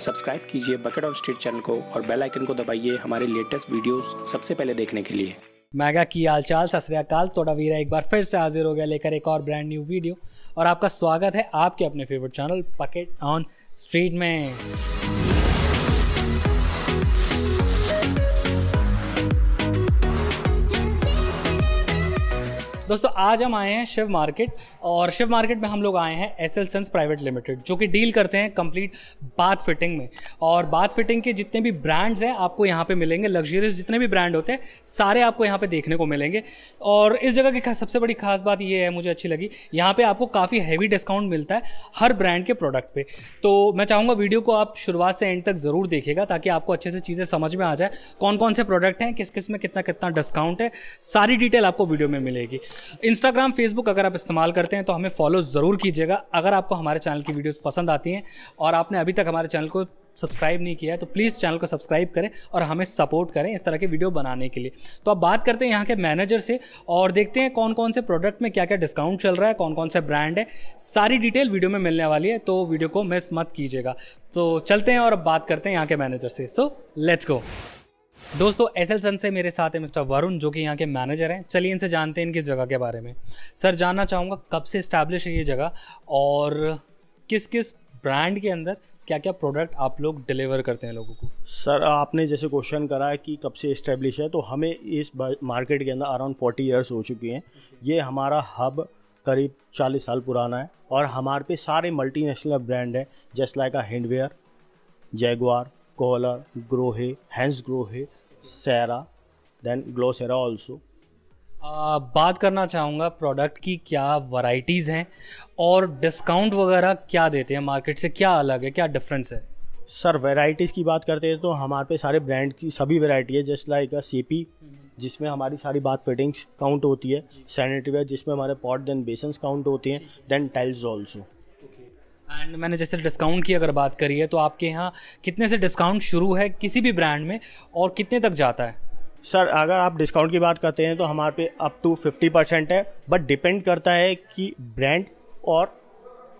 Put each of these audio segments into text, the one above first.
Subscribe कीजिए bucket of street channel को और बेल आइकन को दबाइए हमारे लेटेस्ट वीडियोस सबसे पहले देखने के लिए मैगा की हाल चाल सतरियाकाल तोड़ा वीरा एक बार फिर से हाजिर हो गया लेकर एक और ब्रांड न्यू वीडियो और आपका स्वागत है आपके अपने favourite channel pocket on street में दोस्तों आज हम आए हैं शिव मार्केट और शिव मार्केट में हम लोग आए हैं S L sons private limited जो कि डील करते हैं कंप्लीट बाथ फिटिंग में और बाथ फिटिंग के जितने भी ब्रांड्स हैं आपको यहाँ पे मिलेंगे लग्जरियस जितने भी ब्रांड होते हैं सारे आपको यहाँ पे देखने को मिलेंगे और इस जगह की सबसे बड़ी खास बात ये है मुझे अच्छी लगी यहाँ पर आपको काफ़ी हैवी डिस्काउंट मिलता है हर ब्रांड के प्रोडक्ट पर तो मैं चाहूँगा वीडियो को आप शुरुआत से एंड तक ज़रूर देखिएगा ताकि आपको अच्छे से चीज़ें समझ में आ जाए कौन कौन से प्रोडक्ट हैं किस किस में कितना कितना डिस्काउंट है सारी डिटेल आपको वीडियो में मिलेगी इंस्टाग्राम फेसबुक अगर आप इस्तेमाल करते हैं तो हमें फॉलो ज़रूर कीजिएगा अगर आपको हमारे चैनल की वीडियोस पसंद आती हैं और आपने अभी तक हमारे चैनल को सब्सक्राइब नहीं किया है तो प्लीज़ चैनल को सब्सक्राइब करें और हमें सपोर्ट करें इस तरह के वीडियो बनाने के लिए तो अब बात करते हैं यहाँ के मैनेजर से और देखते हैं कौन कौन से प्रोडक्ट में क्या क्या डिस्काउंट चल रहा है कौन कौन से ब्रांड है सारी डिटेल वीडियो में मिलने वाली है तो वीडियो को मिस मत कीजिएगा तो चलते हैं और अब बात करते हैं यहाँ के मैनेजर से सो लेट्स गो दोस्तों एस एल सन से मेरे साथ है मिस्टर वरुण जो कि यहाँ के मैनेजर हैं चलिए इनसे जानते हैं इनकी जगह के बारे में सर जानना चाहूँगा कब से इस्टेब्लिश है ये जगह और किस किस ब्रांड के अंदर क्या क्या प्रोडक्ट आप लोग डिलीवर करते हैं लोगों को सर आपने जैसे क्वेश्चन करा है कि कब से इस्टेब्लिश है तो हमें इस मार्केट के अंदर अराउंड फोर्टी ईयर्स हो चुकी हैं ये हमारा हब करीब चालीस साल पुराना है और हमारे पे सारे मल्टी नेशनल ब्रांड हैं just like a Hindware Jaquar Kohler Grohe Hansgrohe Cera then Cera also बात करना चाहूँगा प्रोडक्ट की क्या वराइटीज़ हैं और डिस्काउंट वगैरह क्या देते हैं मार्केट से क्या अलग है क्या डिफरेंस है सर वेराइटीज़ की बात करते हैं तो हमारे पे सारे ब्रांड की सभी वेराइटी है जस्ट लाइक अ पी जिसमें हमारी सारी बात फिटिंग्स काउंट होती है सैनिटरीवेयर जिसमें हमारे पॉट देन बेसन्स काउंट होते हैं देन टाइल्स ऑल्सो एंड मैंने जैसे डिस्काउंट की अगर बात करी है तो आपके यहाँ कितने से डिस्काउंट शुरू है किसी भी ब्रांड में और कितने तक जाता है सर अगर आप डिस्काउंट की बात करते हैं तो हमारे पे अप टू फिफ्टी परसेंट है बट डिपेंड करता है कि ब्रांड और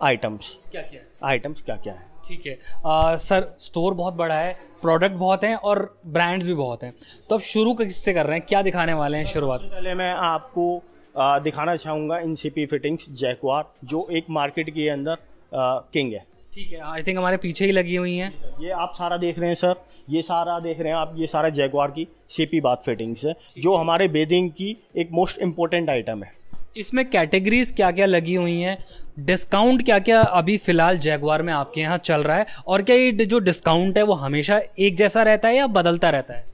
आइटम्स क्या क्या आइटम्स क्या क्या है ठीक है आ, सर स्टोर बहुत बड़ा है प्रोडक्ट बहुत हैं और ब्रांड्स भी बहुत हैं तो अब शुरू किससे कर रहे हैं क्या दिखाने वाले हैं शुरुआत पहले मैं आपको दिखाना चाहूँगा इन सी पी फिटिंग्स जैकवार जो एक मार्केट के अंदर किंग है ठीक है आई थिंक हमारे पीछे ही लगी हुई हैं ये आप सारा देख रहे हैं सर ये सारा देख रहे हैं आप ये सारा जयगवार की सीपी बाथ फिटिंग्स है जो हमारे बेदिंग की एक मोस्ट इम्पोर्टेंट आइटम है इसमें कैटेगरीज क्या क्या लगी हुई हैं डिस्काउंट क्या क्या अभी फिलहाल जयगवार में आपके यहाँ चल रहा है और क्या ये जो डिस्काउंट है वो हमेशा एक जैसा रहता है या बदलता रहता है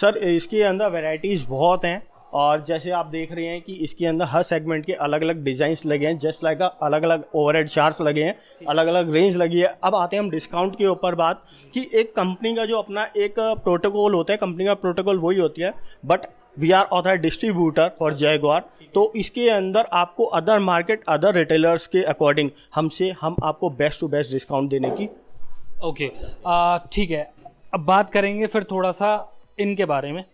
सर इसके अंदर वेराइटीज़ बहुत हैं और जैसे आप देख रहे हैं कि इसके अंदर हर सेगमेंट के अलग अलग डिज़ाइंस लगे हैं जस्ट लाइक अलग अलग ओवरहेड चार्ज लगे हैं अलग अलग रेंज लगी है अब आते हैं हम डिस्काउंट के ऊपर बात कि एक कंपनी का जो अपना एक प्रोटोकॉल होता है कंपनी का प्रोटोकॉल वही होती है but we are author distributor for Jaquar तो इसके अंदर आपको अदर मार्केट अदर रिटेलर्स के अकॉर्डिंग हमसे हम आपको बेस्ट टू बेस्ट डिस्काउंट देने की ओके okay, ठीक है अब बात करेंगे फिर थोड़ा सा इनके बारे में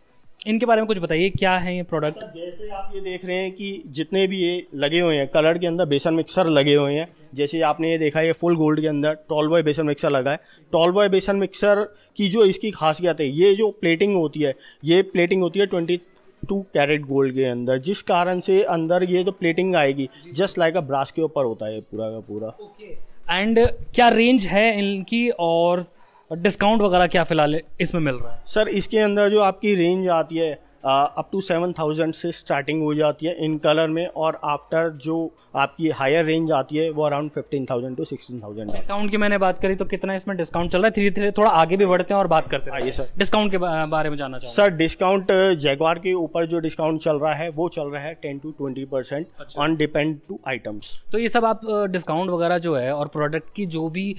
इनके बारे में कुछ बताइए क्या है ये प्रोडक्ट जैसे आप ये देख रहे हैं कि जितने भी ये लगे हुए हैं कलर के अंदर बेसन मिक्सर लगे हुए हैं जैसे आपने ये देखा ये फुल गोल्ड के अंदर टॉल बॉय बेसन मिक्सर लगा है टॉल बॉय बेसन मिक्सर की जो इसकी खासियत है ये जो प्लेटिंग होती है ये प्लेटिंग होती है ट्वेंटी टू कैरेट गोल्ड के अंदर जिस कारण से अंदर ये जो प्लेटिंग आएगी जस्ट लाइक अ ब्रास के ऊपर होता है पूरा का पूरा एंड okay. क्या रेंज है इनकी और डिस्काउंट वगैरह क्या फिलहाल इसमें मिल रहा है सर इसके अंदर जो आपकी रेंज आती है अप टू सेवन थाउजेंड से स्टार्टिंग हो जाती है इन कलर में और आफ्टर जो आपकी हायर रेंज आती है वो around fifteen thousand to sixteen thousand discount की मैंने बात करी तो कितना इसमें डिस्काउंट चल रहा है धीरे धीरे थोड़ा आगे भी बढ़ते हैं और बात करते हैं आइए हाँ, सर डिस्काउंट के बारे में जानना चाहिए सर डिस्काउंट जयगवार के ऊपर जो डिस्काउंट चल रहा है वो चल रहा है ten to twenty percent on depend to items तो ये सब आप डिस्काउंट वगैरह जो है और प्रोडक्ट की जो भी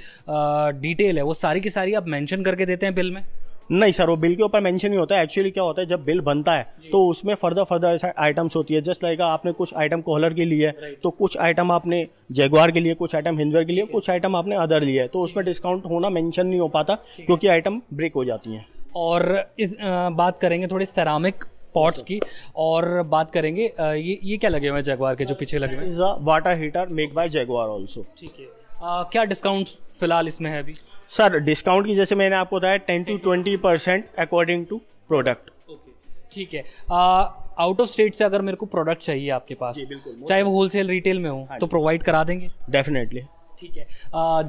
डिटेल है वो सारी की सारी आप मैंशन करके देते हैं बिल में नहीं सर वो बिल के ऊपर मेंशन नहीं होता है एक्चुअली क्या होता है जब बिल बनता है तो उसमें फर्दर फर्दर आइटम्स होती है जस्ट लाइक आपने कुछ आइटम कोहलर के लिए तो कुछ आइटम आपने जयगवार के लिए कुछ आइटम हिंदवर के लिए कुछ आइटम आपने अदर लिए तो उसमें डिस्काउंट होना मेंशन नहीं हो पाता क्योंकि आइटम ब्रेक हो जाती हैं और इस बात करेंगे थोड़ी सेरामिक पॉट्स की और बात करेंगे ये ये क्या लगे हुए हैं जैगवार के जो पीछे लगे हुए हैं water heater make by Jaquar also ठीक है क्या डिस्काउंट फिलहाल इसमें है अभी सर डिस्काउंट की जैसे मैंने आपको बताया ten to twenty percent according to product ठीक है आउट ऑफ स्टेट से अगर मेरे को प्रोडक्ट चाहिए आपके पास चाहे वो होलसेल रिटेल में हो हाँ तो प्रोवाइड करा देंगे डेफिनेटली ठीक है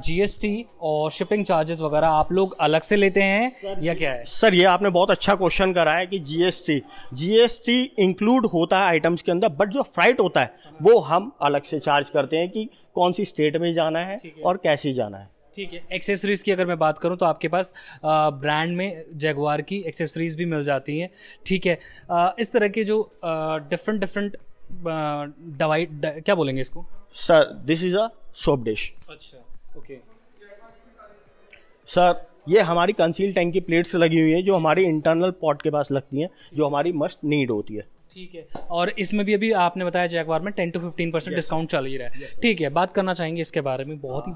जीएसटी और शिपिंग चार्जेस वगैरह आप लोग अलग से लेते हैं या क्या है सर ये आपने बहुत अच्छा क्वेश्चन करा है कि जीएसटी जीएसटी इंक्लूड होता है आइटम्स के अंदर बट जो फ्राइट होता है वो हम अलग से चार्ज करते हैं कि कौन सी स्टेट में जाना है, है। और कैसे जाना है ठीक है एक्सेसरीज़ की अगर मैं बात करूँ तो आपके पास ब्रांड में जगवार की एक्सेसरीज़ भी मिल जाती हैं ठीक है आ, इस तरह के जो डिफरेंट डिफरेंट डवाई क्या बोलेंगे इसको sir this is a soap dish अच्छा ओके सर ये हमारी कंसील टैंक की प्लेट्स लगी हुई है जो हमारी इंटरनल पॉट के पास लगती हैं जो हमारी मस्ट नीड होती है ठीक है और इसमें भी अभी आपने बताया जैकवार में ten to fifteen percent discount चल ही रहा है ठीक है बात करना चाहेंगे इसके बारे में बहुत ही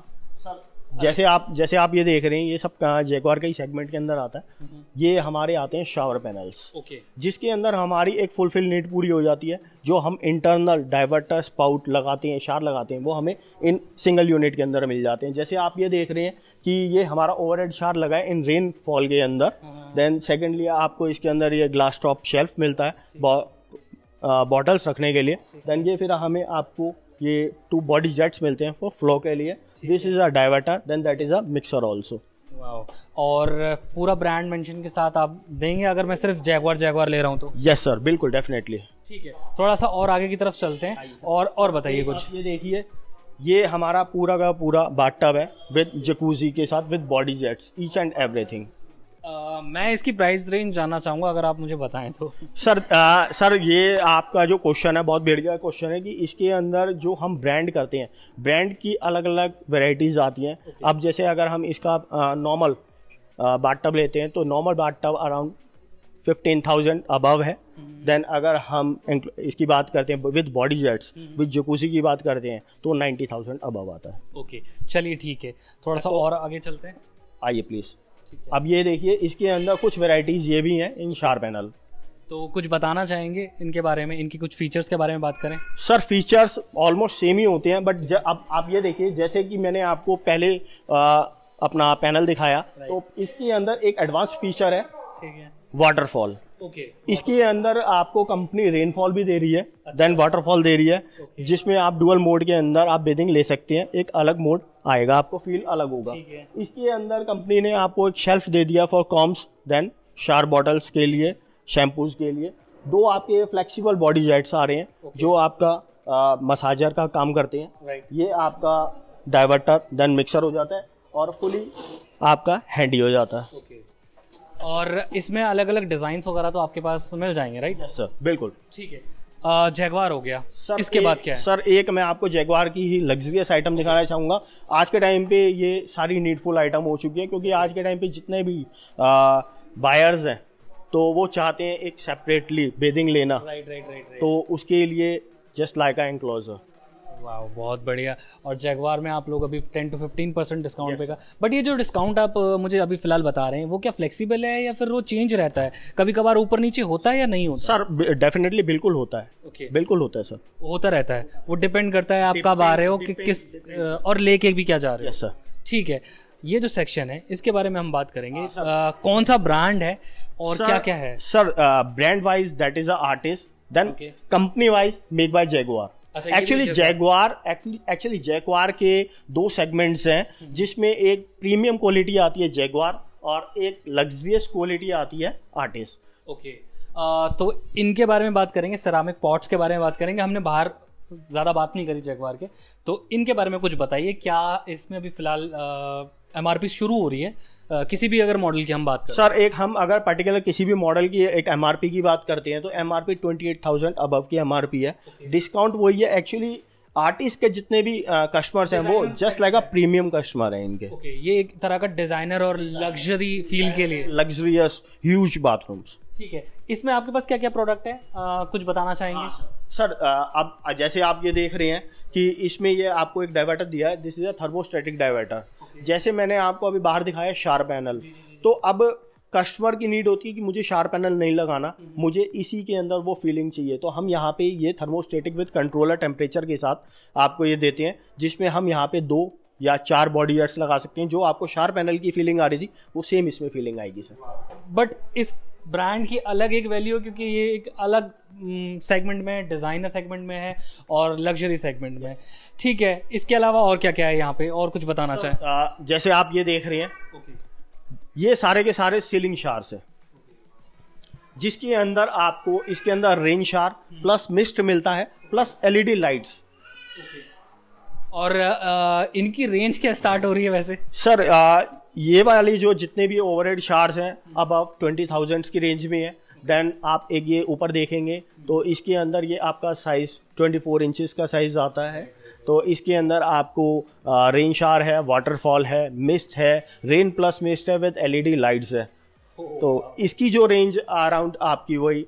जैसे आप जैसे आप ये देख रहे हैं ये सब जयकवार के ही सेगमेंट के अंदर आता है हम्म। ये हमारे आते हैं शावर पैनल्स ओके जिसके अंदर हमारी एक फुलफिल नीड पूरी हो जाती है जो हम इंटरनल डाइवर्टर स्पाउट लगाते हैं शार लगाते हैं वो हमें इन सिंगल यूनिट के अंदर मिल जाते हैं जैसे आप ये देख रहे हैं कि ये हमारा ओवर हेड शार लगा है इन रेन फॉल के अंदर देन हाँ। सेकेंडली आपको इसके अंदर ये ग्लास टॉप शेल्फ मिलता है बॉटल्स रखने के लिए देन ये फिर हमें आपको ये टू बॉडी जेट्स मिलते हैं फॉर फ्लो के लिए this is a diverter then that is a mixer also और पूरा ब्रांड मेंशन के साथ आप देंगे अगर मैं सिर्फ जैगवार जैगवार ले रहा हूँ तो यस सर बिल्कुल डेफिनेटली ठीक है थोड़ा सा और आगे की तरफ चलते हैं और और बताइए कुछ ये देखिए ये हमारा पूरा का पूरा बाटब है विद जकूजी के साथ with body jets each and everything मैं इसकी प्राइस रेंज जानना चाहूँगा अगर आप मुझे बताएं तो सर आ, सर ये आपका जो क्वेश्चन है बहुत बेड़िया क्वेश्चन है कि इसके अंदर जो हम ब्रांड करते हैं ब्रांड की अलग अलग वेराइटीज़ आती हैं okay. अब जैसे अगर हम इसका नॉर्मल बाट टब लेते हैं तो normal bath tub around fifteen thousand above है देन hmm. अगर हम इसकी बात करते हैं with body jets with jacuzzi की बात करते हैं तो नाइन्टी थाउजेंड अबव आता है ओके okay. चलिए ठीक है थोड़ा सा तो- और आगे चलते हैं आइए प्लीज़ अब ये देखिए इसके अंदर कुछ वेराइटीज़ ये भी हैं इन शार पैनल तो कुछ बताना चाहेंगे इनके बारे में इनकी कुछ फीचर्स के बारे में बात करें सर फीचर्स ऑलमोस्ट सेम ही होते हैं बट अब आप ये देखिए जैसे कि मैंने आपको पहले आ, अपना पैनल दिखाया तो इसके अंदर एक एडवांस फीचर है ठीक है वाटरफॉल ओके okay, इसके अंदर आपको कंपनी रेनफॉल भी दे रही है देन अच्छा। वाटरफॉल दे रही है okay. जिसमें आप डुअल मोड के अंदर आप बेदिंग ले सकते हैं एक अलग मोड आएगा आपको फील अलग होगा इसके अंदर कंपनी ने आपको एक शेल्फ दे दिया फॉर कॉम्स देन शार बॉटल्स के लिए शैम्पूज के लिए दो आपके फ्लेक्सिबल बॉडी जेट्स आ रहे हैं okay. जो आपका मसाजर का काम करते हैं right. ये आपका डाइवर्टर देन मिक्सर हो जाता है और फुली आपका हैंडी हो जाता है और इसमें अलग अलग डिजाइन वगैरह तो आपके पास मिल जाएंगे राइट यस सर बिल्कुल ठीक है जैगवार हो गया सर इसके बाद क्या है सर एक मैं आपको जैगवार की ही लग्जरियस आइटम दिखाना चाहूँगा आज के टाइम पे ये सारी नीडफुल आइटम हो चुकी है क्योंकि आज के टाइम पे जितने भी बायर्स हैं तो वो चाहते हैं एक सेपरेटली बेदिंग लेना राइट राइट राइट तो उसके लिए जस्ट लाइक एंड क्लोजर वाह बहुत बढ़िया और जैगवार में आप लोग अभी ten to fifteen percent discount yes. का बट ये जो डिस्काउंट आप मुझे अभी फिलहाल बता रहे हैं वो क्या फ्लेक्सिबल है या फिर वो चेंज रहता है कभी कभार ऊपर नीचे होता है या नहीं होता सर डेफिनेटली बिल्कुल होता है okay. बिल्कुल होता है सर होता रहता है वो डिपेंड करता है आप कब आ रहे हो कि किस और लेके भी क्या जा रहे हो सर ठीक है ये जो सेक्शन है इसके बारे में हम बात करेंगे आ, हाँ, आ, कौन सा ब्रांड है और क्या क्या है sir brand wise that is a artist then company wise made by Jaquar actually Jaquar actually Jaquar के दो सेगमेंट्स हैं हम्म। जिसमें एक प्रीमियम क्वालिटी आती है जैगवार और एक लग्जरियस क्वालिटी आती है आर्टिस्ट ओके तो इनके बारे में बात करेंगे सरामिक पॉट्स के बारे में बात करेंगे हमने बाहर ज़्यादा बात नहीं करी जैगवार के तो इनके बारे में कुछ बताइए क्या इसमें अभी फ़िलहाल एम शुरू हो रही है किसी भी अगर मॉडल की हम बात करें सर एक हम अगर पर्टिकुलर किसी भी मॉडल की एक एम की बात करते हैं तो M R P twenty eight thousand above की एम है डिस्काउंट वही है एक्चुअली आर्टिस्ट के जितने भी कस्टमर्स हैं वो just like a premium customer हैं इनके okay, ये एक तरह का डिजाइनर और लग्जरी फील के लिए लग्जरियस ह्यूज बाथरूम्स ठीक है इसमें आपके पास क्या क्या प्रोडक्ट है आ, कुछ बताना चाहेंगे आ, हाँ, सर आप जैसे आप ये देख रहे हैं कि इसमें ये आपको एक डाइवर्टर दिया है this is a thermostatic diverter जैसे मैंने आपको अभी बाहर दिखाया शार पैनल तो अब कस्टमर की नीड होती है कि मुझे शार पैनल नहीं लगाना हम्म। मुझे इसी के अंदर वो फीलिंग चाहिए तो हम यहाँ पे ये थर्मोस्टेटिक विद कंट्रोलर टेम्परेचर के साथ आपको ये देते हैं जिसमें हम यहाँ पे दो या चार बॉडी एयर्स लगा सकते हैं जो आपको शार पैनल की फीलिंग आ रही थी वो सेम इसमें फीलिंग आएगी सर बट इस ब्रांड की अलग एक वैल्यू क्योंकि ये एक अलग सेगमेंट हम्म, में डिज़ाइनर सेगमेंट में है और लग्जरी सेगमेंट में ठीक है इसके अलावा और क्या क्या है यहाँ पे और कुछ बताना चाहें uh, जैसे आप ये देख रहे हैं ये सारे के सारे सीलिंग शार्स है जिसके अंदर आपको इसके अंदर रेन शार प्लस मिस्ट मिलता है प्लस एलईडी लाइट्स और आ, uh, इनकी रेंज क्या स्टार्ट हो रही है वैसे सर आ, uh, ये वाली जो जितने भी ओवरहेड शार्स हैं अब अब ट्वेंटी थाउजेंड्स की रेंज में है देन आप एक ये ऊपर देखेंगे तो इसके अंदर ये आपका साइज़ 24 फोर इंचज़ का साइज़ आता है तो इसके अंदर आपको रेन शार है वाटरफॉल है मिस्ट है रेन प्लस मिस्ट है विद एलईडी लाइट्स है तो इसकी जो रेंज अराउंड आपकी वही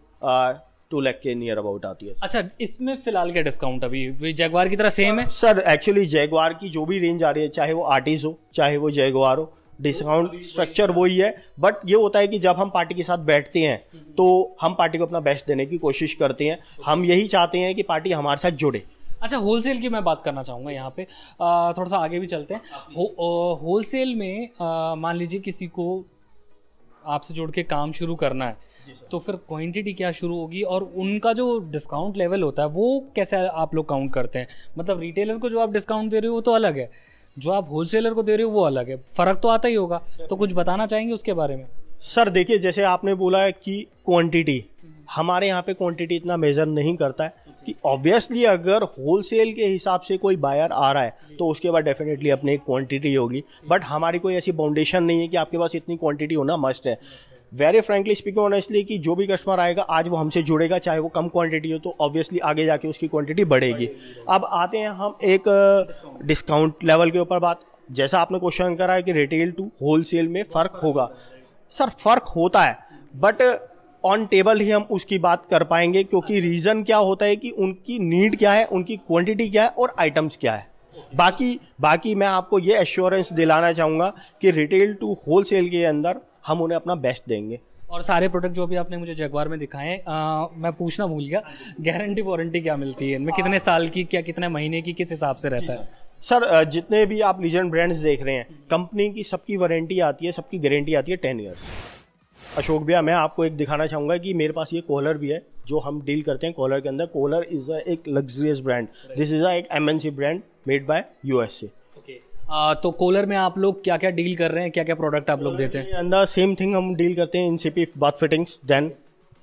टू लैख के नियर अबाउट आती है अच्छा इसमें फिलहाल क्या डिस्काउंट अभी जयगवार की तरह सेम है सर एक्चुअली जयगवार की जो भी रेंज आ रही है चाहे वो आर्टिस हो चाहे वो जयगवार हो डिस्काउंट स्ट्रक्चर वही है बट ये होता है कि जब हम पार्टी के साथ बैठते हैं तो हम पार्टी को अपना बेस्ट देने की कोशिश करते हैं हम यही चाहते हैं कि पार्टी हमारे साथ जुड़े अच्छा होलसेल की मैं बात करना चाहूँगा यहाँ पे थोड़ा सा आगे भी चलते हैं हो, होलसेल में मान लीजिए किसी को आपसे जुड़ के काम शुरू करना है तो फिर क्वांटिटी क्या शुरू होगी और उनका जो डिस्काउंट लेवल होता है वो कैसे आप लोग काउंट करते हैं मतलब रिटेलर को जो आप डिस्काउंट दे रहे हो वो तो अलग है जो आप होलसेलर को दे रहे हो वो अलग है फ़र्क तो आता ही होगा तो कुछ बताना चाहेंगे उसके बारे में सर देखिए जैसे आपने बोला है कि क्वांटिटी हमारे यहाँ पे क्वांटिटी इतना मेज़र नहीं करता है कि ऑब्वियसली अगर होलसेल के हिसाब से कोई बायर आ रहा है तो उसके बाद डेफिनेटली अपनी एक क्वांटिटी होगी बट हमारी कोई ऐसी बाउंडेशन नहीं है कि आपके पास इतनी क्वांटिटी होना मस्ट है वेरी फ्रेंकली स्पीकिंग ऑनेस्टली कि जो भी कस्टमर आएगा आज वो हमसे जुड़ेगा चाहे वो कम क्वांटिटी हो तो ऑब्वियसली आगे जाके उसकी क्वांटिटी बढ़ेगी अब आते हैं हम एक डिस्काउंट लेवल के ऊपर बात जैसा आपने क्वेश्चन करा है कि रिटेल टू होलसेल में फ़र्क होगा सर फ़र्क होता है बट ऑन टेबल ही हम उसकी बात कर पाएंगे क्योंकि रीज़न क्या होता है कि उनकी नीड क्या है उनकी क्वांटिटी क्या है और आइटम्स क्या है बाकी बाकी मैं आपको ये एश्योरेंस दिलाना चाहूँगा कि रिटेल टू होलसेल के अंदर हम उन्हें अपना बेस्ट देंगे और सारे प्रोडक्ट जो भी आपने मुझे जगवार में दिखाए मैं पूछना भूल गया गारंटी वारंटी क्या मिलती है इनमें कितने साल की क्या कितने महीने की किस हिसाब से रहता है सर जितने भी आप लीजेंड ब्रांड्स देख रहे हैं कंपनी की सबकी वारंटी आती है सबकी गारंटी आती है टेन ईयर्स अशोक भैया मैं आपको एक दिखाना चाहूँगा कि मेरे पास ये कॉलर भी है जो हम डील करते हैं कॉलर के अंदर कॉलर इज़ अ एक luxurious brand this is a एक एम ब्रांड मेड बाय यूएसए आ, तो कोलर में आप लोग क्या क्या डील कर रहे हैं क्या क्या प्रोडक्ट आप लोग देते हैं अंदर सेम थिंग हम डील करते हैं in C P bath fittings then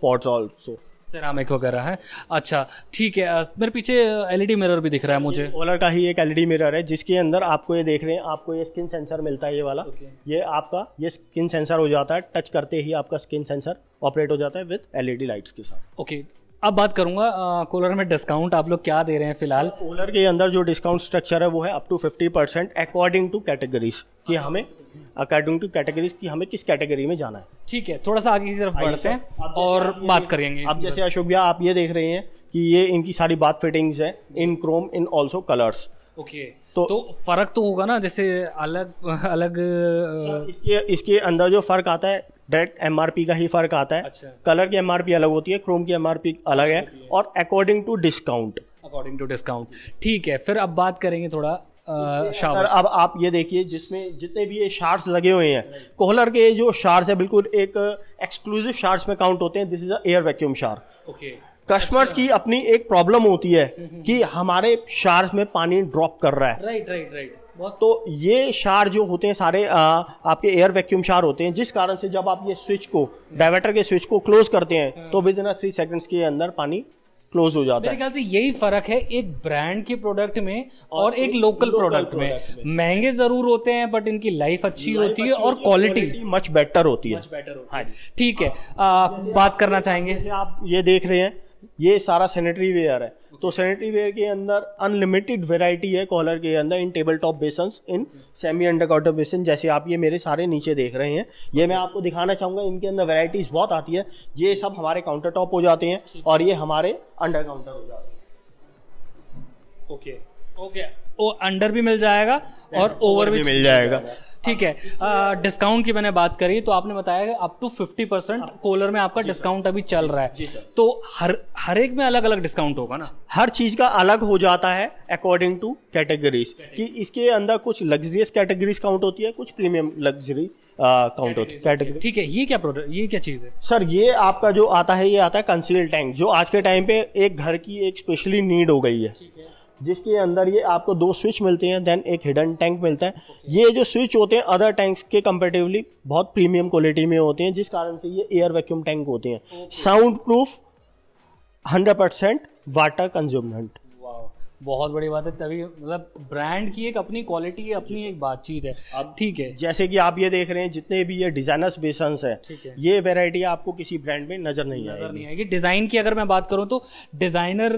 pots also ceramic वगैरह है अच्छा ठीक है मेरे पीछे एलईडी मिरर e भी दिख रहा है मुझे ओलर का ही एक एलईडी मिरर e है जिसके अंदर आपको ये देख रहे हैं आपको ये स्किन सेंसर मिलता है ये वाला okay. ये आपका ये स्किन सेंसर हो जाता है टच करते ही आपका स्किन सेंसर ऑपरेट हो जाता है विद एलईडी लाइट्स के साथ ओके okay. अब बात करूंगा कोलर में डिस्काउंट आप लोग क्या दे रहे हैं फिलहाल कोलर के अंदर जो डिस्काउंट स्ट्रक्चर है वो है up to fifty percent according to categories कि हाँ। हमें अकॉर्डिंग टू कैटेगरीज कि हमें किस कैटेगरी में जाना है ठीक है थोड़ा सा आगे की तरफ बढ़ते हैं और बात करेंगे अब जैसे अशोक भैया आप ये देख रहे हैं कि ये इनकी सारी बात फिटिंग्स है in chrome in also colours okay तो, तो फर्क तो होगा ना जैसे अलग अलग इसके इसके अंदर जो फर्क आता है डायरेक्ट एम का ही फर्क आता है अच्छा। कलर की एम अलग होती है क्रोम की एम अलग है और according to discount according to discount ठीक है फिर अब बात करेंगे थोड़ा शावर अब आप ये देखिए जिसमें जितने भी ये शार्स लगे हुए हैं कोहलर के जो शार्स है बिल्कुल एक एक्सक्लूसिव शार्स में काउंट होते हैं this is a air vacuum शार ओके कस्टमर्स की अपनी एक प्रॉब्लम होती है हम्म, हम्म, कि हम्म। हमारे शार्स में पानी ड्रॉप कर रहा है राइट राइट राइट तो ये शार जो होते हैं सारे आ, आपके एयर वैक्यूम शार होते हैं जिस कारण से जब आप ये स्विच को डायवर्टर के स्विच को क्लोज करते हैं हाँ। तो विद इन थ्री सेकंड्स के अंदर पानी क्लोज हो जाता मेरे है ख्याल से यही फर्क है एक ब्रांड के प्रोडक्ट में और, एक, एक लोकल प्रोडक्ट में, में। महंगे जरूर होते हैं बट इनकी लाइफ अच्छी लाइफ होती है और क्वालिटी मच बेटर होती है हाँ ठीक है हाँ। बात करना चाहेंगे आप ये देख रहे हैं ये सारा सैनिटरी वेयर है तो सैनिटरी वेयर के अंदर अनलिमिटेड वेरायटी है कॉलर के अंदर इन टेबल टॉप बेसन इन सेमी अंडर बेसन जैसे आप ये मेरे सारे नीचे देख रहे हैं ये मैं आपको दिखाना चाहूँगा इनके अंदर वेराइटीज़ बहुत आती है ये सब हमारे काउंटर टॉप हो जाते हैं और ये हमारे अंडर काउंटर हो जाते हैं ओके ओके ओ अंडर भी मिल जाएगा और ओवर भी मिल जाएगा ठीक है डिस्काउंट की मैंने बात करी तो आपने बताया up to fifty percent Kohler में आपका डिस्काउंट अभी चल रहा है तो हर हर एक में अलग अलग डिस्काउंट होगा ना हर चीज का अलग हो जाता है अकॉर्डिंग टू कैटेगरीज कि इसके अंदर कुछ लग्जरियस कैटेगरीज काउंट होती है कुछ प्रीमियम लग्जरी काउंट होती है कैटेगरी ठीक है ये क्या प्रोडक्ट ये क्या चीज़ है सर ये आपका जो आता है ये आता है कंसील टैंक जो आज के टाइम पे एक घर की एक स्पेशली नीड हो गई है जिसके अंदर ये आपको दो स्विच मिलते हैं देन एक हिडन टैंक मिलता है okay. ये जो स्विच होते हैं अदर टैंक्स के कंपेटिवली बहुत प्रीमियम क्वालिटी में होते हैं जिस कारण से ये एयर वैक्यूम टैंक होते हैं sound proof hundred percent water consumption बहुत बड़ी बात है तभी मतलब ब्रांड की एक अपनी क्वालिटी की अपनी एक बातचीत है अब ठीक है जैसे कि आप ये देख रहे हैं जितने भी ये डिजाइनर्स बेसन्स हैं है। ये वेराइटी आपको किसी ब्रांड में नजर नहीं नजर नहीं आएगी डिजाइन की अगर मैं बात करूँ तो डिजाइनर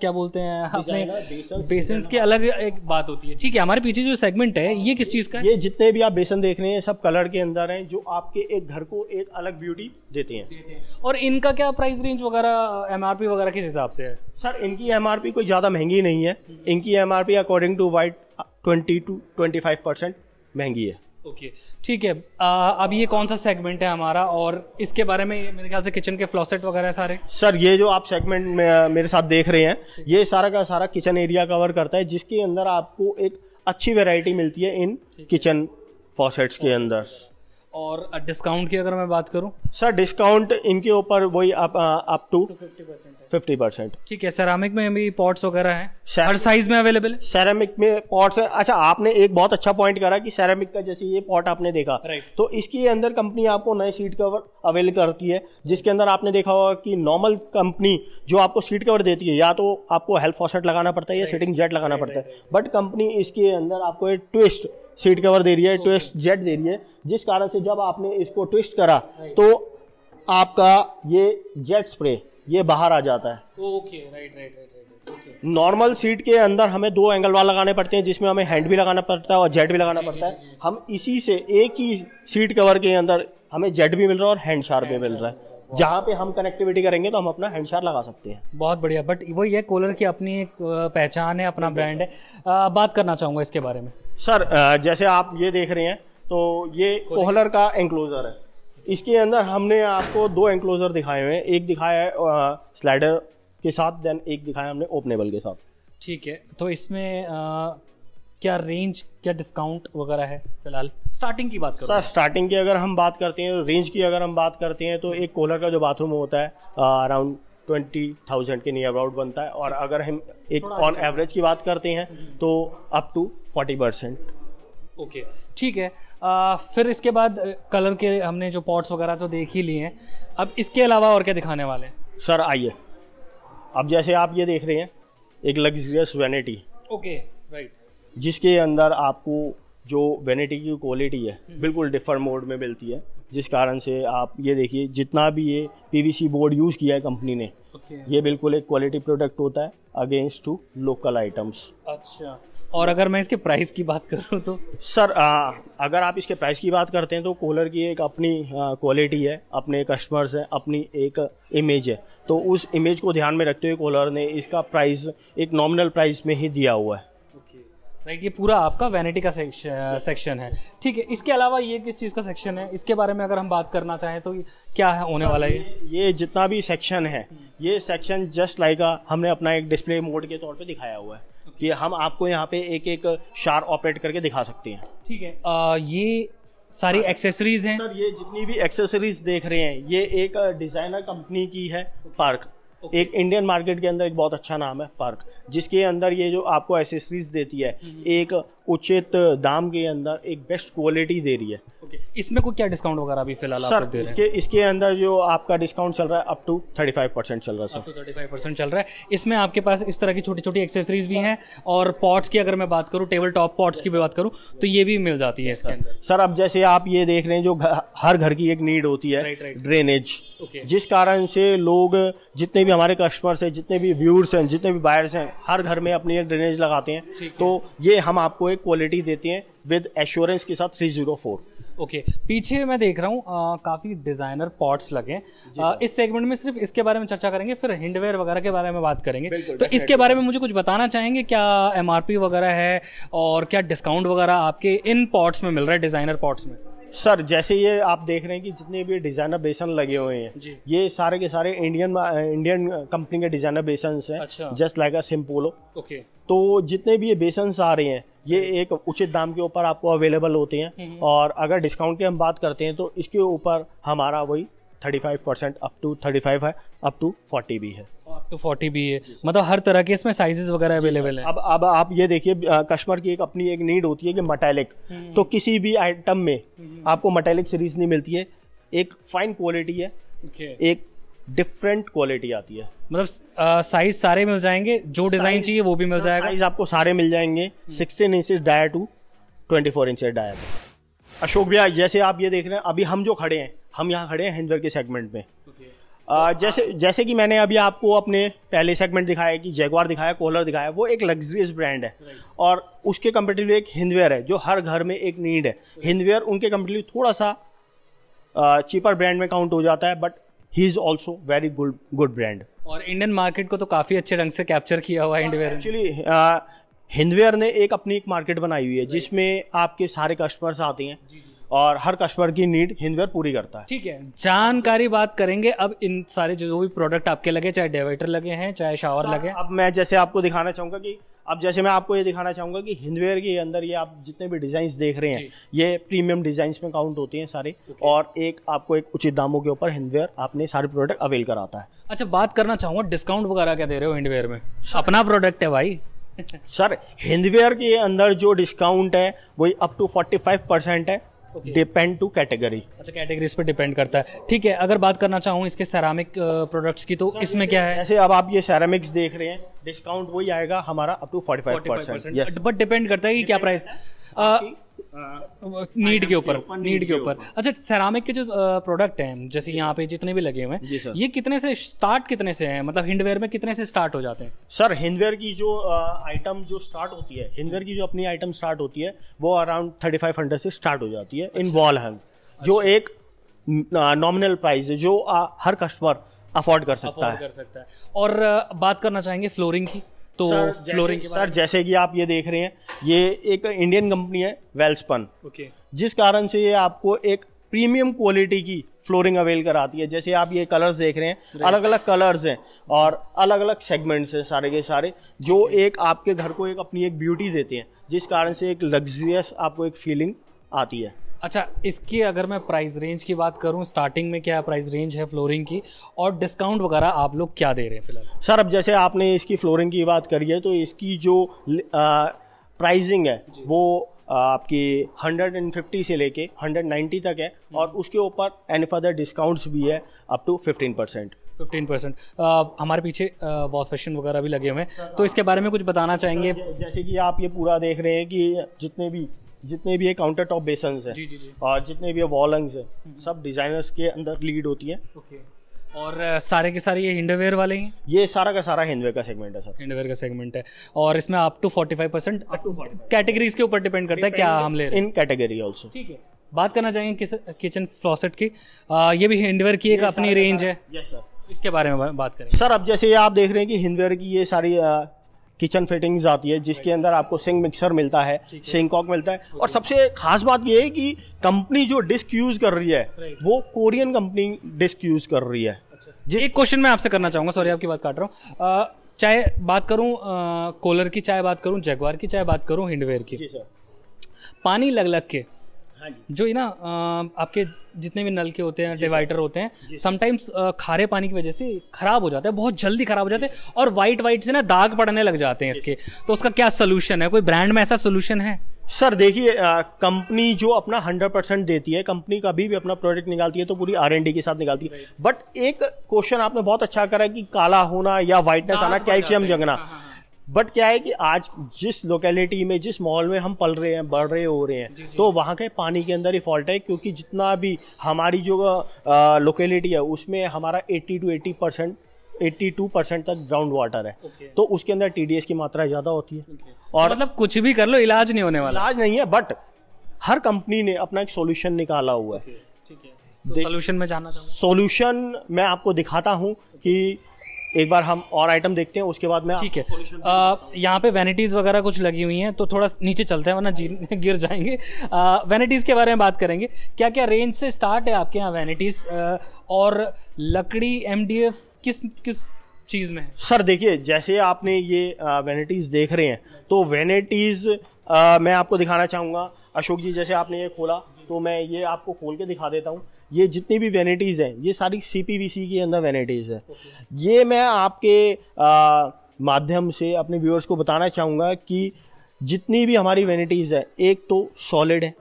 क्या बोलते हैं अपने बेसन की अलग एक बात होती है ठीक है हमारे पीछे जो सेगमेंट है ये किस चीज का ये जितने भी आप बेसन देख रहे हैं सब कलर के अंदर है जो आपके एक घर को एक अलग ब्यूटी देते हैं और इनका क्या प्राइस रेंज वगैरह एम वगैरह किस हिसाब से है सर इनकी एम कोई ज़्यादा महंगी नहीं है इनकी एम अकॉर्डिंग टू वाइट ट्वेंटी टू ट्वेंटी महंगी है ओके okay. ठीक है आ, अब ये कौन सा सेगमेंट है हमारा और इसके बारे में मेरे ख्याल से किचन के फ्लॉसेट वगैरह सारे सर ये जो आप सेगमेंट में uh, मेरे साथ देख रहे हैं ये सारा का सारा किचन एरिया कवर करता है जिसके अंदर आपको एक अच्छी वैरायटी मिलती है इन किचन फॉसेट्स के अंदर और डिस्काउंट की अगर मैं बात करूं सर डिस्काउंट इनके ऊपर वही आप अप टू फिफ्टी परसेंट ठीक है सेरामिक में भी पॉट्स वगैरह हैं हर साइज में अवेलेबल है सेरामिक में पॉट्स है अच्छा आपने एक बहुत अच्छा पॉइंट करा कि सेरामिक का जैसे ये पॉट आपने देखा तो इसके अंदर कंपनी आपको नए सीट कवर अवेल करती है जिसके अंदर आपने देखा होगा कि नॉर्मल कंपनी जो आपको सीट कवर देती है या तो आपको हेल्प फॉसेट लगाना पड़ता है या सीटिंग जेट लगाना पड़ता है बट कंपनी इसके अंदर आपको एक ट्विस्ट सीट कवर दे रही है ट्विस्ट जेट दे रही है जिस कारण से जब आपने इसको ट्विस्ट करा तो आपका ये जेट स्प्रे ये बाहर आ जाता है okay right right normal seat के अंदर हमें दो एंगल वाल लगाने पड़ते हैं जिसमें हमें हैंड भी लगाना पड़ता है और जेट भी लगाना पड़ता है हम इसी से एक ही सीट कवर के अंदर हमें जेट भी मिल रहा है और हैंड शार भी मिल रहा है जहाँ पे हम कनेक्टिविटी करेंगे तो हम अपना हैंड शार लगा सकते हैं बहुत बढ़िया बट वो ये कूलर की अपनी एक पहचान है अपना ब्रांड है आ, बात करना चाहूंगा इसके बारे में सर जैसे आप ये देख रहे हैं तो ये कोहलर का एंक्लोज़र है इसके अंदर हमने आपको दो एंक्लोज़र दिखाए हुए हैं एक दिखाया है स्लाइडर के साथ देन एक दिखाया हमने ओपनेबल के साथ ठीक है तो इसमें आ, क्या रेंज क्या डिस्काउंट वगैरह है फिलहाल स्टार्टिंग की बात करो सर स्टार्टिंग की अगर हम बात करते हैं रेंज की अगर हम बात करते हैं तो एक कोहलर का जो बाथरूम होता है अराउंड ट्वेंटी थाउजेंड के नियर अबाउट बनता है और अगर हम एक ऑन एवरेज अच्छा। की बात करते हैं तो up to forty percent okay ठीक है आ, फिर इसके बाद कलर के हमने जो पॉट्स वगैरह तो देख ही लिए हैं अब इसके अलावा और क्या दिखाने वाले हैं सर आइए अब जैसे आप ये देख रहे हैं एक लग्जरियस वेनेटी ओके राइट जिसके अंदर आपको जो वेनिटी की क्वालिटी है बिल्कुल डिफर मोड में मिलती है जिस कारण से आप ये देखिए जितना भी ये पीवीसी बोर्ड यूज़ किया है कंपनी ने okay. ये बिल्कुल एक क्वालिटी प्रोडक्ट होता है अगेंस्ट टू लोकल आइटम्स अच्छा और अगर मैं इसके प्राइस की बात करूँ तो सर आ, अगर आप इसके प्राइस की बात करते हैं तो कूलर की एक अपनी क्वालिटी है अपने कस्टमर्स हैं अपनी एक इमेज है तो उस इमेज को ध्यान में रखते हुए कूलर ने इसका प्राइस एक नॉमिनल प्राइस में ही दिया हुआ है राइट ये पूरा आपका वैनिटी का सेक्शन है ठीक है इसके अलावा ये किस चीज़ का सेक्शन है इसके बारे में अगर हम बात करना चाहें तो क्या है होने वाला ये ये जितना भी सेक्शन है ये सेक्शन जस्ट लाइक हमने अपना एक डिस्प्ले मोड के तौर पर दिखाया हुआ है कि हम आपको यहाँ पे एक एक शार ऑपरेट करके दिखा सकते हैं ठीक है आ, ये सारी एक्सेसरीज हाँ। हैं सर ये जितनी भी एक्सेसरीज देख रहे हैं ये एक डिजाइनर कंपनी की है पार्क okay. एक इंडियन मार्केट के अंदर एक बहुत अच्छा नाम है पर्क जिसके अंदर ये जो आपको एसेसरीज देती है हम्म। एक उचित दाम के अंदर एक बेस्ट क्वालिटी दे रही है ओके okay. इसमें कोई क्या डिस्काउंट वगैरह अभी फिलहाल सर दे इसके इसके अंदर जो आपका डिस्काउंट चल रहा है up to thirty five percent चल रहा है सर थर्टी फाइव परसेंट चल रहा है इसमें आपके पास इस तरह की छोटी छोटी एक्सेसरीज भी हैं और पॉट्स की अगर मैं बात करूँ टेबल टॉप पॉट्स की भी बात करूँ तो ये भी मिल जाती है इसके अंदर सर अब जैसे आप ये देख रहे हैं जो हर घर की एक नीड होती है ड्रेनेज जिस कारण से लोग जितने भी हमारे कस्टमर्स हैं जितने भी व्यूअर्स हैं जितने भी बायर्स हैं हर घर में अपनी ड्रेनेज लगाते हैं तो ये हम आपको एक क्वालिटी देते हैं विद एश्योरेंस के साथ three zero four okay okay. पीछे मैं देख रहा हूँ काफ़ी डिज़ाइनर पॉट्स लगे आ, इस सेगमेंट में सिर्फ इसके बारे में चर्चा करेंगे फिर हिंडवेयर वगैरह के बारे में बात करेंगे तो इसके बारे में मुझे कुछ बताना चाहेंगे क्या एम वगैरह है और क्या डिस्काउंट वगैरह आपके इन पॉट्स में मिल रहा है डिज़ाइनर पॉट्स में सर जैसे ये आप देख रहे हैं कि जितने भी डिजाइनर बेसन लगे हुए हैं ये सारे के सारे इंडियन इंडियन कंपनी के डिजाइनर बेसन हैं just like a Simpolo okay तो जितने भी ये बेसन आ रहे हैं ये एक उचित दाम के ऊपर आपको अवेलेबल होते हैं हम्म। और अगर डिस्काउंट की हम बात करते हैं तो इसके ऊपर हमारा वही thirty five percent up to thirty five है अप टू फोर्टी भी है अप टू फोर्टी भी है मतलब हर तरह के इसमें साइजेस वगैरह अवेलेबल है अब अब आप ये देखिए कस्टमर की एक अपनी एक नीड होती है कि मटैलिक हम्म। तो किसी भी आइटम में हम्म। आपको मटैलिक सीरीज नहीं मिलती है एक फाइन क्वालिटी है एक डिफरेंट क्वालिटी आती है मतलब साइज सारे मिल जाएंगे जो डिज़ाइन चाहिए वो भी मिल जाएगा साइज आपको सारे मिल जाएंगे sixteen inches dia to twenty four inch dia to Ashok भैया जैसे आप ये देख रहे हैं अभी हम जो खड़े हैं हम यहाँ खड़े हैं हिंजर के सेगमेंट में आ, जैसे जैसे कि मैंने अभी आपको अपने पहले सेगमेंट दिखाया कि जयगवार दिखाया कोलर दिखाया वो एक लग्जरियस ब्रांड है और उसके कम्पेटिव एक हिंदवेयर है जो हर घर में एक नीड है हिंदवेयर उनके कम्पेटिव थोड़ा सा चीपर ब्रांड में काउंट हो जाता है but he is also very good good brand और इंडियन मार्केट को तो काफ़ी अच्छे ढंग से कैप्चर किया हुआ है हिंडवेयर एक्चुअली हिंदवेयर ने एक अपनी एक मार्केट बनाई हुई है जिसमें आपके सारे कस्टमर्स आते हैं जी जी। और हर कस्टमर की नीड हिंदवेयर पूरी करता है ठीक है जानकारी बात करेंगे अब इन सारे जो भी प्रोडक्ट आपके लगे चाहे डेवेटर लगे हैं चाहे शावर हाँ, लगे अब मैं जैसे आपको दिखाना चाहूंगा की अब जैसे मैं आपको ये दिखाना चाहूंगा कि हिंदवेयर के अंदर ये आप जितने भी डिजाइन देख रहे हैं ये प्रीमियम डिज़ाइंस में काउंट होती हैं सारे और एक आपको एक उचित दामों के ऊपर हिंदवेयर आपने सारे प्रोडक्ट अवेल कराता है अच्छा बात करना चाहूंगा डिस्काउंट वगैरह क्या दे रहे हो हिंडवेयर में अपना प्रोडक्ट है भाई सर हिंदवेयर के अंदर जो डिस्काउंट है वही up to forty five percent है डिपेंड टू कैटेगरी अच्छा कैटेगरी पे डिपेंड करता है ठीक है अगर बात करना चाहूँ इसके सेरामिक प्रोडक्ट्स की तो इसमें क्या है ऐसे अब आप ये सैरामिक्स देख रहे हैं डिस्काउंट वही आएगा हमारा up to forty five percent but depend करता है कि क्या प्राइस नीड के ऊपर नीड के ऊपर अच्छा सेरामिक के जो प्रोडक्ट हैं जैसे यहाँ पे जितने भी लगे हुए हैं ये कितने से स्टार्ट कितने से हैं मतलब हिंडवेयर में कितने से स्टार्ट हो जाते हैं सर हिंडवेयर की जो आइटम जो स्टार्ट होती है हिंडवेयर की जो अपनी आइटम स्टार्ट होती है वो अराउंड थर्टी फाइव हंड्रेड से स्टार्ट हो जाती है इन वॉल हंग जो अच्छा। एक नॉमिनल प्राइस है जो हर कस्टमर अफोर्ड कर सकता है और बात करना चाहेंगे फ्लोरिंग की तो फ्लोरिंग सर जैसे कि आप ये देख रहे हैं ये एक इंडियन कंपनी है वेल्सपन ओके जिस कारण से ये आपको एक प्रीमियम क्वालिटी की फ्लोरिंग अवेल कराती है जैसे आप ये कलर्स देख रहे हैं अलग अलग कलर्स हैं और अलग अलग सेगमेंट्स हैं सारे के सारे जो एक आपके घर को एक अपनी एक ब्यूटी देते हैं जिस कारण से एक लग्जरियस आपको एक फीलिंग आती है अच्छा इसकी अगर मैं प्राइस रेंज की बात करूं स्टार्टिंग में क्या प्राइस रेंज है फ्लोरिंग की और डिस्काउंट वगैरह आप लोग क्या दे रहे हैं फिलहाल सर अब जैसे आपने इसकी फ्लोरिंग की बात करी है तो इसकी जो प्राइजिंग है वो आपकी 150 से लेके 190 तक है हम्म। और उसके ऊपर एनी फर्दर डिस्काउंट्स भी है up to 15 percent fifteen percent हमारे पीछे वॉश मशीन वगैरह भी लगे हुए हैं तो इसके बारे में कुछ बताना चाहेंगे जैसे कि आप ये पूरा देख रहे हैं कि जितने भी जितने भी ये काउंटर टॉप बेसन है जी जी जी और जितने भी ये वॉलंग्स है हम्म, हम्म। सब डिजाइनर्स के अंदर लीड होती है ओके और सारे के सारे ये हिंडवेयर वाले हैं ये सारा का सारा हिंडवेयर का सेगमेंट है सर हिंडवेयर का सेगमेंट है और इसमें up to forty five percent categories के ऊपर डिपेंड करता है क्या हम ले रहे हैं इन कैटेगरी ऑल्सो ठीक है बात करना चाहेंगे किचन फ्लॉसेट की आ, ये भी हिंडवेयर की एक अपनी रेंज है यस सर इसके बारे में बात करें सर अब जैसे आप देख रहे हैं कि हिंडवेयर की ये सारी किचन फिटिंग्स आती है जिसके अंदर आपको सिंक मिक्सर मिलता है कॉक मिलता है और सबसे खास बात यह है कि कंपनी जो डिस्क यूज कर रही है वो कोरियन कंपनी डिस्क यूज कर रही है अच्छा। जी एक क्वेश्चन मैं आपसे करना चाहूंगा सॉरी आपकी बात काट रहा हूँ चाहे बात करूं कोलर की चाहे बात करूं जगवार की चाहे बात करूं हिंडवेयर की पानी लग लग के जो है ना आपके जितने भी नल के होते हैं डिवाइडर होते हैं समटाइम्स खारे पानी की वजह से खराब हो जाता है बहुत जल्दी खराब हो जाते हैं और वाइट वाइट से ना दाग पड़ने लग जाते हैं इसके तो उसका क्या सोल्यूशन है कोई ब्रांड में ऐसा सोल्यूशन है सर देखिए कंपनी जो अपना 100 परसेंट देती है कंपनी कभी भी अपना प्रोडक्ट निकालती है तो पूरी आर के साथ निकालती है बट एक क्वेश्चन आपने बहुत अच्छा करा है कि काला होना या व्हाइटनेस आना कैल्शियम जगना हाँ, हाँ, हाँ। बट क्या है कि आज जिस लोकेलिटी में जिस मॉल में हम पल रहे हैं बढ़ रहे हो रहे हैं जी जी। तो वहाँ के पानी के अंदर ही फॉल्ट है क्योंकि जितना भी हमारी जो लोकेलिटी है उसमें हमारा 80 to 80 percent eighty two percent तक ग्राउंड वाटर है okay. तो उसके अंदर टी की मात्रा ज़्यादा होती है okay. और तो मतलब कुछ भी कर लो इलाज नहीं होने वाला इलाज नहीं है बट हर कंपनी ने अपना एक सोल्यूशन निकाला हुआ है okay. सोल्यूशन में जाना सोल्यूशन मैं आपको दिखाता हूँ कि एक बार हम और आइटम देखते हैं उसके बाद में ठीक है यहाँ पे वैनिटीज़ वगैरह कुछ लगी हुई हैं तो थोड़ा नीचे चलते हैं वरना गिर जाएंगे वैनिटीज़ के बारे में बात करेंगे क्या क्या रेंज से स्टार्ट है आपके यहाँ वैनिटीज़ और लकड़ी एम किस किस चीज़ में सर देखिए जैसे आपने ये वैनिटीज़ देख रहे हैं तो वैनिटीज़ मैं आपको दिखाना चाहूँगा अशोक जी जैसे आपने ये खोला तो मैं ये आपको खोल के दिखा देता हूँ ये जितनी भी वैनिटीज़ हैं ये सारी सी के अंदर वैनिटीज़ है ये मैं आपके आ, माध्यम से अपने व्यूअर्स को बताना चाहूँगा कि जितनी भी हमारी वैनिटीज़ है एक तो सॉलिड है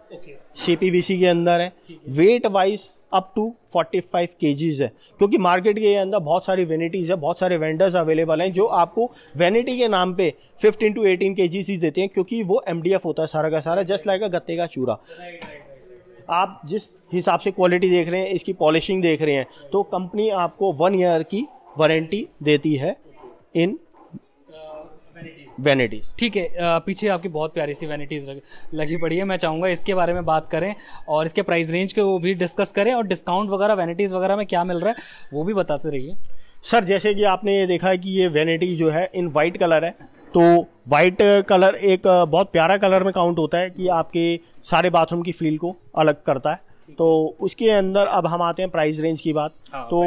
सी के अंदर है वेट वाइज अप टू 45 जीज़ है क्योंकि मार्केट के अंदर बहुत सारी वेनिटीज़ है बहुत सारे वेंडर्स अवेलेबल हैं जो आपको वेनिटी के नाम पे 15 टू 18 जीज ही देते हैं क्योंकि वो एफ होता है सारा का सारा जस्ट लाइक अ गत्ते का चूरा आप जिस हिसाब से क्वालिटी देख रहे हैं इसकी पॉलिशिंग देख रहे हैं तो कंपनी आपको वन ईयर की वारंटी देती है इन वैनिटीज ठीक है पीछे आपकी बहुत प्यारी सी वैनिटीज लगी पड़ी है मैं चाहूँगा इसके बारे में बात करें और इसके प्राइस रेंज के वो भी डिस्कस करें और डिस्काउंट वगैरह वैनिटीज वगैरह में क्या मिल रहा है वो भी बताते रहिए सर जैसे कि आपने ये देखा है कि ये वैनिटी जो है इन वाइट कलर है तो वाइट कलर एक बहुत प्यारा कलर में काउंट होता है कि आपके सारे बाथरूम की फील को अलग करता है तो उसके अंदर अब हम आते हैं प्राइस रेंज की बात हाँ, तो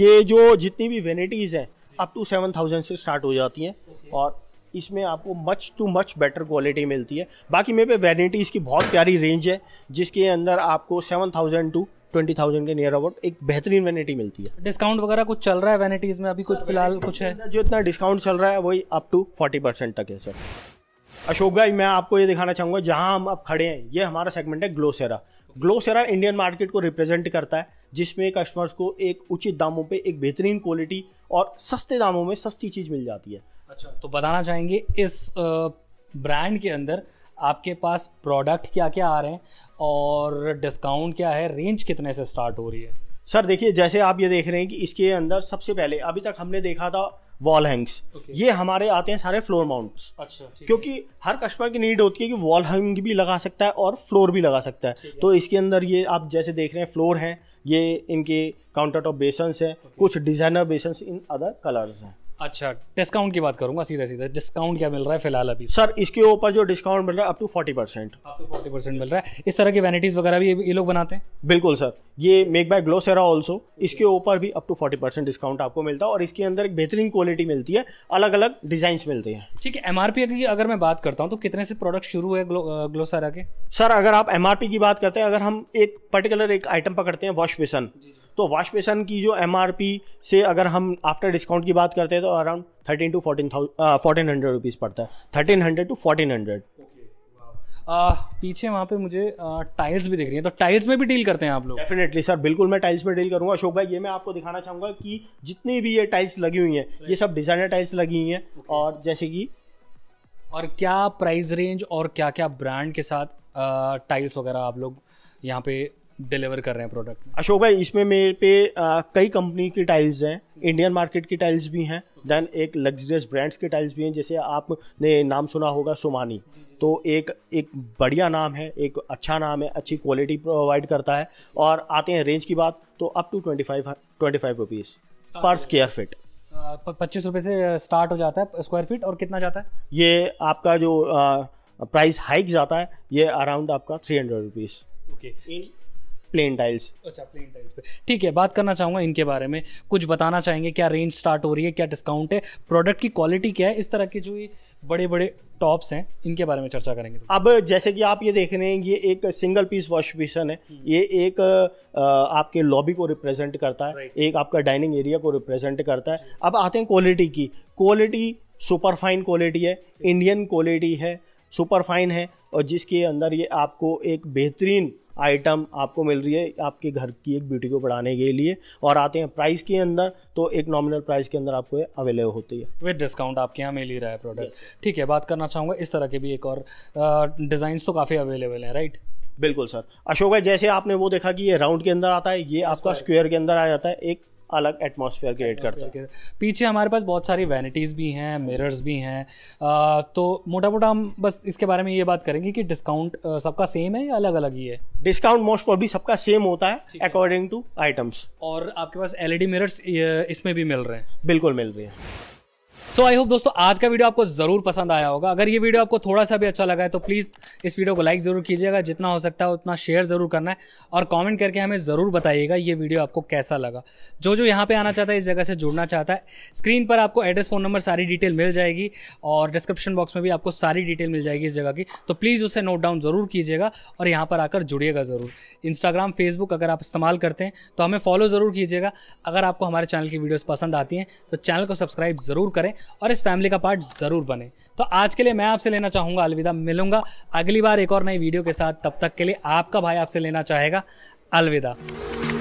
ये जो जितनी भी वेनिटीज़ हैं अप टू सेवन थाउजेंड से स्टार्ट हो जाती हैं और इसमें आपको much to much better quality मिलती है बाकी मेरे पे वेनिटीज़ की बहुत प्यारी रेंज है जिसके अंदर आपको seven thousand to twenty thousand के नियर अबाउट एक बेहतरीन वैनिटी मिलती है डिस्काउंट वगैरह कुछ चल रहा है वैनिटीज में अभी कुछ फिलहाल कुछ है जो इतना डिस्काउंट चल रहा है वही अप टू फोर्टी परसेंट तक है सर अशोक भाई मैं आपको ये दिखाना चाहूंगा जहां हम अब खड़े हैं ये हमारा सेगमेंट है ग्लोसेरा ग्लोसेरा इंडियन मार्केट को रिप्रेजेंट करता है जिसमें कस्टमर्स को एक उचित दामों पे एक बेहतरीन क्वालिटी और सस्ते दामों में सस्ती चीज़ मिल जाती है अच्छा तो बताना चाहेंगे इस ब्रांड के अंदर आपके पास प्रोडक्ट क्या क्या आ रहे हैं और डिस्काउंट क्या है रेंज कितने से स्टार्ट हो रही है सर देखिए जैसे आप ये देख रहे हैं कि इसके अंदर सबसे पहले अभी तक हमने देखा था वॉल हैंग्स okay. ये हमारे आते हैं सारे फ्लोर माउंट्स अच्छा क्योंकि हर कस्टमर की नीड होती है कि वॉल हैंग भी लगा सकता है और फ्लोर भी लगा सकता है तो इसके अंदर ये आप जैसे देख रहे हैं फ्लोर हैं ये इनके काउंटर टॉप बेसन्स हैं okay. कुछ designer basins in other colours हैं अच्छा डिस्काउंट की बात करूंगा सीधा सीधा डिस्काउंट क्या मिल रहा है फिलहाल अभी सर इसके ऊपर जो डिस्काउंट मिल रहा है up to forty percent up to forty percent मिल रहा है इस तरह की वैनिटीज वगैरह भी ये लोग बनाते हैं बिल्कुल सर ये मेक बाय ग्लो सेरा ऑल्सो इसके ऊपर भी up to forty percent discount आपको मिलता है और इसके अंदर एक बेहतरीन क्वालिटी मिलती है अलग अलग डिजाइन मिलते हैं ठीक है एम की अगर मैं बात करता हूँ तो कितने से प्रोडक्ट शुरू है ग्लो, सेरा के सर अगर आप एम की बात करते हैं अगर हम एक पर्टिकुलर एक आइटम पकड़ते हैं वॉश बेसन तो वॉश बेसन की जो एम से अगर हम आफ्टर डिस्काउंट की बात करते हैं तो around thirteen to fourteen thousand fourteen hundred rupees पड़ता है thirteen hundred to fourteen hundred आ, पीछे वहाँ पे मुझे आ, uh, टाइल्स भी दिख रही है तो टाइल्स में भी डील करते हैं आप लोग डेफिनेटली सर बिल्कुल मैं टाइल्स में डील करूंगा अशोक भाई ये मैं आपको दिखाना चाहूंगा कि जितनी भी ये टाइल्स लगी हुई हैं ये सब डिजाइनर टाइल्स लगी हुई हैं okay. और जैसे कि और क्या प्राइस रेंज और क्या क्या ब्रांड के साथ टाइल्स uh, वगैरह आप लोग यहाँ पे डिलीवर कर रहे हैं प्रोडक्ट अशोक भाई इसमें मेरे पे आ, कई कंपनी की टाइल्स हैं इंडियन मार्केट की टाइल्स भी हैं देन एक लग्जरियस ब्रांड्स के टाइल्स भी हैं जैसे आपने नाम सुना होगा सोमानी तो एक एक बढ़िया नाम है एक अच्छा नाम है अच्छी क्वालिटी प्रोवाइड करता है और आते हैं रेंज की बात तो up to twenty five twenty five rupees per square feet पच्चीस रुपये से स्टार्ट हो जाता है स्क्वायर फीट और कितना जाता है ये आपका जो प्राइस हाइक जाता है ये अराउंड आपका three hundred rupees okay plain tiles अच्छा प्लेन टाइल्स पे ठीक है बात करना चाहूँगा इनके बारे में कुछ बताना चाहेंगे क्या रेंज स्टार्ट हो रही है क्या डिस्काउंट है प्रोडक्ट की क्वालिटी क्या है इस तरह के जो ये बड़े बड़े टॉप्स हैं इनके बारे में चर्चा करेंगे अब जैसे कि आप ये देख रहे हैं ये एक सिंगल पीस वॉश बेसन है हम्म। ये एक आपके लॉबी को रिप्रेजेंट करता है एक आपका डाइनिंग एरिया को रिप्रेजेंट करता है अब आते हैं क्वालिटी की क्वालिटी सुपर फाइन क्वालिटी है इंडियन क्वालिटी है सुपर फाइन है और जिसके अंदर ये आपको एक बेहतरीन आइटम आपको मिल रही है आपके घर की एक ब्यूटी को बढ़ाने के लिए और आते हैं प्राइस के अंदर तो एक नॉमिनल प्राइस के अंदर आपको अवेलेबल होती है विद डिस्काउंट आपके यहाँ मिल ही रहा है प्रोडक्ट ठीक yes. है बात करना चाहूँगा इस तरह के भी एक और डिज़ाइंस तो काफ़ी अवेलेबल है राइट बिल्कुल सर अशोक भाई जैसे आपने वो देखा कि ये राउंड के अंदर आता है ये आपका स्क्वायर के अंदर आ जाता है एक अलग एटमोसफियर क्रिएट करते हैं पीछे हमारे पास बहुत सारी वैनिटीज़ भी हैं मिरर्स भी हैं तो मोटा मोटा हम बस इसके बारे में ये बात करेंगे कि डिस्काउंट सबका सेम है या अलग अलग ही है डिस्काउंट मोस्ट भी सबका सेम होता है अकॉर्डिंग टू आइटम्स और आपके पास एलईडी मिरर्स e इसमें भी मिल रहे हैं बिल्कुल मिल रहे हैं सो आई होप दोस्तों आज का वीडियो आपको जरूर पसंद आया होगा अगर ये वीडियो आपको थोड़ा सा भी अच्छा लगा है तो प्लीज़ इस वीडियो को लाइक जरूर कीजिएगा जितना हो सकता है उतना शेयर जरूर करना है और कमेंट करके हमें ज़रूर बताइएगा ये वीडियो आपको कैसा लगा जो जो यहाँ पे आना चाहता है इस जगह से जुड़ना चाहता है स्क्रीन पर आपको एड्रेस फ़ोन नंबर सारी डिटेल मिल जाएगी और डिस्क्रिप्शन बॉक्स में भी आपको सारी डिटेल मिल जाएगी इस जगह की तो प्लीज़ उसे नोट डाउन ज़रूर कीजिएगा और यहाँ पर आकर जुड़िएगा ज़रूर इंस्टाग्राम फेसबुक अगर आप इस्तेमाल करते हैं तो हमें फॉलो ज़रूर कीजिएगा अगर आपको हमारे चैनल की वीडियोज़ पसंद आती हैं तो चैनल को सब्सक्राइब ज़रूर करें और इस फैमिली का पार्ट ज़रूर बने तो आज के लिए मैं आपसे लेना चाहूँगा अलविदा मिलूंगा अगली बार एक और नई वीडियो के साथ तब तक के लिए आपका भाई आपसे लेना चाहेगा अलविदा